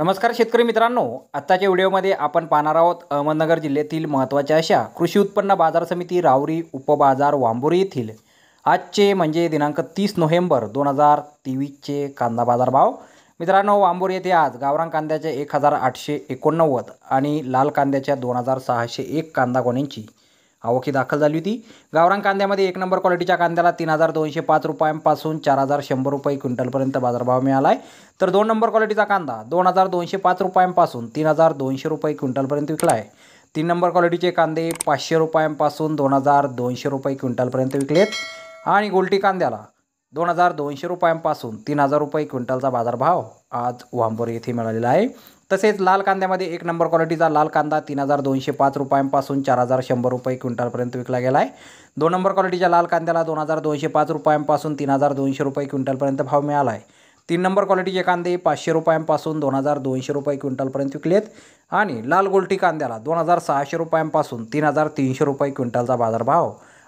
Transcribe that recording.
नमस्कार शेतकरी मित्रांनो आत्ताच्या व्हिडिओमध्ये आपण पाहणार आहोत अहमदनगर जिल्ह्यातील महत्त्वाच्या अशा कृषी उत्पन्न बाजार समिती रावरी उपबाजार वांबोरी येथील आजचे म्हणजे दिनांक तीस नोव्हेंबर दोन हजार तेवीसचे कांदा बाजार भाव मित्रांनो वांबोरी येथे आज गावरान कांद्याचे एक हजार आठशे एकोणनव्वद आणि लाल कांद्याच्या दोन हजार सहाशे एक कांदा गोण्यांची आवकी दाखल झाली होती गावरान कांद्यामध्ये एक नंबर क्वालिटीच्या कांद्याला तीन हजार दोनशे पाच रुपयांपासून चार हजार शंभर रुपये क्विंटलपर्यंत बाजारभाव मिळाला आहे तर दोन नंबर क्वालिटीचा कांदा दोन हजार दोनशे पाच रुपयांपासून तीन हजार दोनशे रुपये क्विंटलपर्यंत विकला आहे तीन नंबर क्वालिटीचे कांदे पाचशे रुपयांपासून दोन हजार दोनशे रुपये क्विंटलपर्यंत विकलेत आणि गोल्टी कांद्याला दोन हजार दोनशे रुपयांपासून तीन हजार रुपये क्विंटलचा बाजारभाव आज वांबोर येथे मिळालेला आहे तसेच लाल कांद्यामध्ये एक नंबर क्वालिटीचा लाल कांदा तीन हजार दोनशे पाच रुपयांपासून चार हजार शंभर रुपये क्विंटलपर्यंत विकला गेला आहे दोन नंबर क्वालिटीच्या लाल कांद्याला दोन हजार दोनशे पाच रुपयांपासून तीन हजार दोनशे रुपये क्विंटलपर्यंत भाव मिळाला आहे तीन नंबर क्वालिटीचे कांदे पाचशे रुपयांपासून दोन हजार दोनशे रुपये क्विंटलपर्यंत विकलेत आणि लाल गोल्टी कांद्याला दोन हजार सहाशे रुपयांपासून तीन हजार तीनशे रुपये क्विंटलचा बाजारभाव